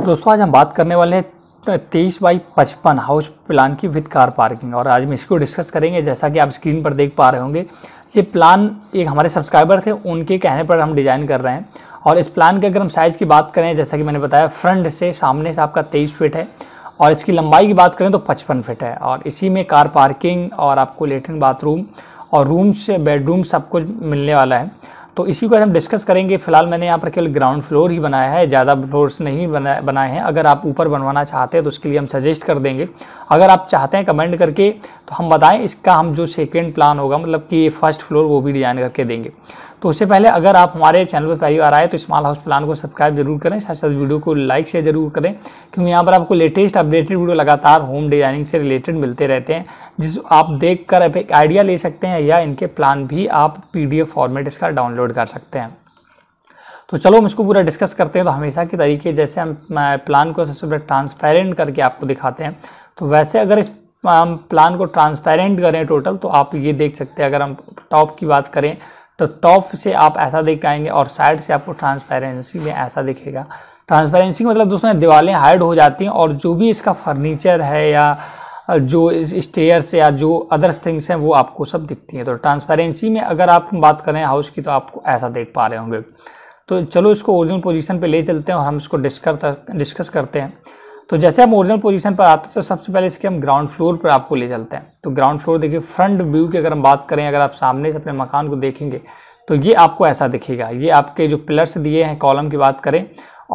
दोस्तों आज हम बात करने वाले हैं तेईस बाई पचपन हाउस प्लान की विद कार पार्किंग और आज हम इसको डिस्कस करेंगे जैसा कि आप स्क्रीन पर देख पा रहे होंगे ये प्लान एक हमारे सब्सक्राइबर थे उनके कहने पर हम डिज़ाइन कर रहे हैं और इस प्लान के अगर हम साइज़ की बात करें जैसा कि मैंने बताया फ्रंट से सामने से आपका तेईस फिट है और इसकी लंबाई की बात करें तो पचपन फिट है और इसी में कार पार्किंग और आपको लेटरिन बाथरूम और रूम्स बेडरूम सब कुछ मिलने वाला है तो इसी को हम डिस्कस करेंगे फिलहाल मैंने यहाँ पर केवल ग्राउंड फ्लोर ही बनाया है ज़्यादा फ्लोर्स नहीं बनाए बनाए हैं अगर आप ऊपर बनवाना चाहते हैं तो उसके लिए हम सजेस्ट कर देंगे अगर आप चाहते हैं कमेंट करके तो हम बताएं इसका हम जो सेकेंड प्लान होगा मतलब कि फर्स्ट फ्लोर वो भी डिज़ाइन करके देंगे तो उससे पहले अगर आप हमारे चैनल पर पहली बार आए तो स्मॉल हाउस प्लान को सब्सक्राइब जरूर करें साथ साथ वीडियो को लाइक शेयर जरूर करें क्योंकि यहाँ पर आपको लेटेस्ट अपडेटेड वीडियो लगातार होम डिजाइनिंग से रिलेटेड मिलते रहते हैं जिस आप देख कर एक आइडिया ले सकते हैं या इनके प्लान भी आप पी फॉर्मेट इसका डाउनलोड कर सकते हैं तो चलो हम इसको पूरा डिस्कस करते हैं तो हमेशा के तरीके जैसे हम प्लान को सबसे पहले ट्रांसपेरेंट करके आपको दिखाते हैं तो वैसे अगर इस प्लान को ट्रांसपेरेंट करें टोटल तो आप ये देख सकते हैं अगर हम टॉप की बात करें तो टॉप से आप ऐसा देख पाएंगे और साइड से आपको ट्रांसपेरेंसी में ऐसा दिखेगा ट्रांसपेरेंसी मतलब दोस्तों दिवालें हाइड हो जाती हैं और जो भी इसका फर्नीचर है या जो से या जो अदर्स थिंग्स हैं वो आपको सब दिखती हैं तो ट्रांसपेरेंसी में अगर आप बात करें हाउस की तो आपको ऐसा देख पा रहे होंगे तो चलो इसको ओरिजिनल पोजीशन पे ले चलते हैं और हम इसको डिस्कस डिस्कस करते हैं तो जैसे हम ओरिजिनल पोजीशन पर आते हैं तो सबसे पहले इसके हम ग्राउंड फ्लोर पर आपको ले चलते हैं तो ग्राउंड फ्लोर देखिए फ्रंट व्यू की अगर हम बात करें अगर आप सामने से अपने मकान को देखेंगे तो ये आपको ऐसा दिखेगा ये आपके जो पिलर्स दिए हैं कॉलम की बात करें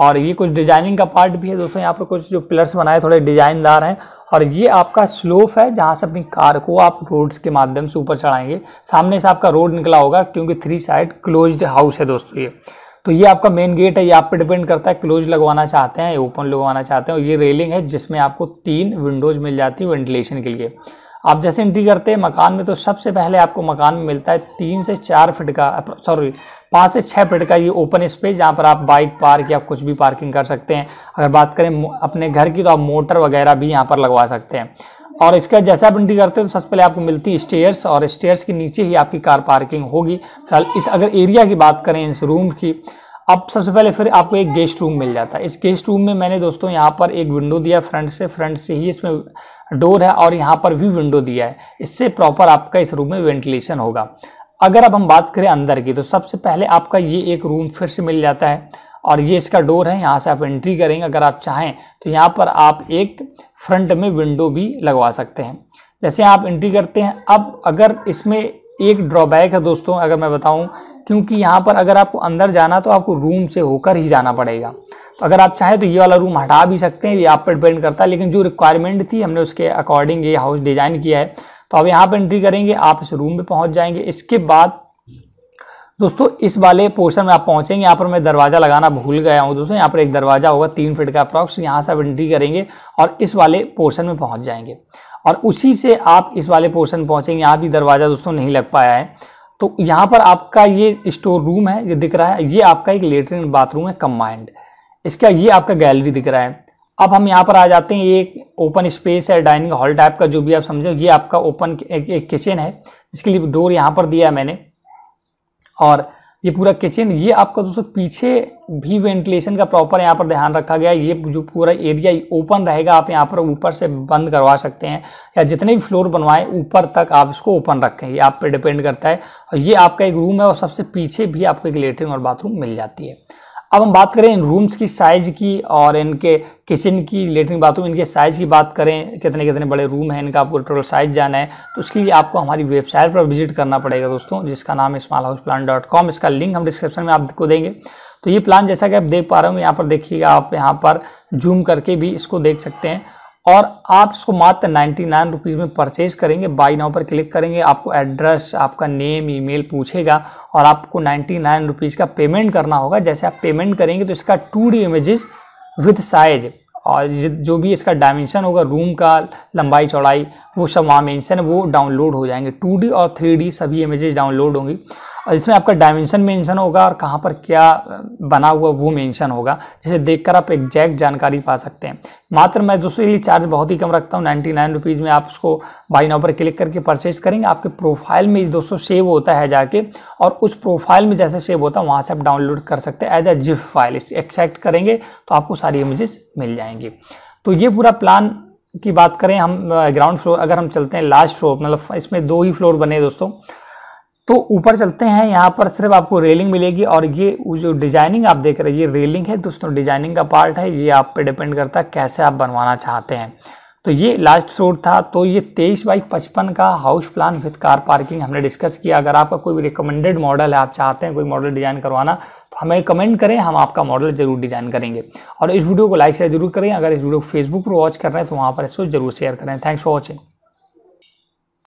और ये कुछ डिजाइनिंग का पार्ट भी है दोस्तों यहाँ पर कुछ जो पिलर्स बनाए थोड़े डिजाइनदार हैं और ये आपका स्लोप है जहाँ से अपनी कार को आप रोड्स के माध्यम से ऊपर चढ़ाएंगे सामने से आपका रोड निकला होगा क्योंकि थ्री साइड क्लोज्ड हाउस है दोस्तों ये तो ये आपका मेन गेट है ये आप पे डिपेंड करता है क्लोज लगवाना चाहते हैं ओपन लगवाना चाहते हैं और ये रेलिंग है जिसमें आपको तीन विंडोज मिल जाती है वेंटिलेशन के लिए आप जैसे एंट्री करते हैं मकान में तो सबसे पहले आपको मकान में मिलता है तीन से चार फिट का सॉरी पाँच से छः फिट का ये ओपन स्पेस जहाँ पर आप बाइक पार्क या कुछ भी पार्किंग कर सकते हैं अगर बात करें अपने घर की तो आप मोटर वगैरह भी यहाँ पर लगवा सकते हैं और इसका जैसा आप एंट्री करते हैं तो सबसे पहले आपको मिलती है स्टेयर्स और स्टेयर्स के नीचे ही आपकी कार पार्किंग होगी फिलहाल इस अगर एरिया की बात करें इस रूम की अब सबसे पहले फिर आपको एक गेस्ट रूम मिल जाता है इस गेस्ट रूम में मैंने दोस्तों यहाँ पर एक विंडो दिया फ्रंट से फ्रंट से ही इसमें डोर है और यहाँ पर भी विंडो दिया है इससे प्रॉपर आपका इस रूम में वेंटिलेशन होगा अगर अब हम बात करें अंदर की तो सबसे पहले आपका ये एक रूम फिर से मिल जाता है और ये इसका डोर है यहाँ से आप एंट्री करेंगे अगर आप चाहें तो यहाँ पर आप एक फ्रंट में विंडो भी लगवा सकते हैं जैसे आप एंट्री करते हैं अब अगर इसमें एक ड्रॉबैक है दोस्तों अगर मैं बताऊं क्योंकि यहाँ पर अगर आपको अंदर जाना तो आपको रूम से होकर ही जाना पड़ेगा तो अगर आप चाहें तो ये वाला रूम हटा भी सकते हैं ये आप पर डिपेंड करता है लेकिन जो रिक्वायरमेंट थी हमने उसके अकॉर्डिंग ये हाउस डिज़ाइन किया है तो आप यहाँ पर एंट्री करेंगे आप इस रूम में पहुँच जाएंगे इसके बाद दोस्तों इस वाले पोर्शन में आप पहुंचेंगे यहाँ पर मैं दरवाज़ा लगाना भूल गया हूँ दोस्तों यहाँ पर एक दरवाज़ा होगा तीन फीट का अप्रॉक्स यहाँ से आप एंट्री करेंगे और इस वाले पोर्शन में पहुँच जाएंगे और उसी से आप इस वाले पोर्शन पहुँचेंगे यहाँ भी दरवाज़ा दोस्तों नहीं लग पाया है तो यहाँ पर आपका ये स्टोर रूम है ये दिख रहा है ये आपका एक लेटरिन बाथरूम है कम्बाइंड इसका ये आपका गैलरी दिख रहा है अब हम यहाँ पर आ जाते हैं ये एक ओपन स्पेस है डाइनिंग हॉल टाइप का जो भी आप समझो ये आपका ओपन एक किचन है इसके लिए डोर यहाँ पर दिया है मैंने और ये पूरा किचन ये आपका दोस्तों पीछे भी वेंटिलेशन का प्रॉपर यहाँ पर ध्यान रखा गया है ये जो पूरा एरिया ओपन रहेगा आप यहाँ पर ऊपर से बंद करवा सकते हैं या जितने भी फ्लोर बनवाएं ऊपर तक आप इसको ओपन रखें ये आप पर डिपेंड करता है और ये आपका एक रूम है और सबसे पीछे भी आपको एक लेटरिन और बाथरूम मिल जाती है अब हम बात करें इन रूम्स की साइज़ की और इनके किचन की लेटरिन बाथरूम इनके साइज़ की बात करें कितने कितने बड़े रूम हैं इनका आपको टोटल साइज़ जाना है तो उसके लिए आपको हमारी वेबसाइट पर विजिट करना पड़ेगा दोस्तों जिसका नाम है small house plan dot com इसका लिंक हम डिस्क्रिप्शन में आपको देंगे तो ये प्लान जैसा कि आप देख पा रहे होंगे यहाँ पर देखिएगा आप यहाँ पर जूम करके भी इसको देख सकते हैं और आप इसको मात्र नाइन्टी नाइन रुपीज़ में परचेज करेंगे बाई नाउ पर क्लिक करेंगे आपको एड्रेस आपका नेम ईमेल पूछेगा और आपको नाइन्टी नाइन रुपीज़ का पेमेंट करना होगा जैसे आप पेमेंट करेंगे तो इसका two D images with size और जो भी इसका डायमेंशन होगा रूम का लंबाई चौड़ाई वो सब वहाँ मेंशन है वो डाउनलोड हो जाएंगे टू और थ्री सभी इमेजेस डाउनलोड होंगी और इसमें आपका डायमेंशन मेंशन होगा और कहाँ पर क्या बना हुआ वो मेंशन होगा जिसे देखकर आप एग्जैक्ट जानकारी पा सकते हैं मात्र मैं दोस्तों ये चार्ज बहुत ही कम रखता हूँ नाइन्टी नाइन रुपीज़ में आप उसको बाई नाउ पर क्लिक करके परचेज करेंगे आपके प्रोफाइल में दोस्तों सेव होता है जाके और उस प्रोफाइल में जैसे सेव होता है वहाँ से आप डाउनलोड कर सकते हैं as a GIF file extract करेंगे तो आपको सारी इमेजेस मिल जाएंगी तो ये पूरा प्लान की बात करें हम ग्राउंड फ्लोर अगर हम चलते हैं लास्ट फ्लोर मतलब इसमें दो ही फ्लोर बने दोस्तों तो ऊपर चलते हैं यहाँ पर सिर्फ आपको रेलिंग मिलेगी और ये जो डिजाइनिंग आप देख रहे हैं ये रेलिंग है दोस्तों डिजाइनिंग का पार्ट है ये आप पे डिपेंड करता है कैसे आप बनवाना चाहते हैं तो ये लास्ट फ्लोर था तो ये तेईस बाई पचपन का house plan with car parking हमने डिस्कस किया अगर आपका कोई भी रिकमेंडेड मॉडल है आप चाहते हैं कोई मॉडल डिजाइन करवाना तो हमें कमेंट करें हम आपका मॉडल जरूर डिजाइन करेंगे और इस वीडियो को लाइक शेयर जरूर करें अगर इस वीडियो को फेसबुक पर वॉच कर रहे हैं तो वहाँ पर इसको जरूर शेयर करें थैंक्स फॉर वॉचिंग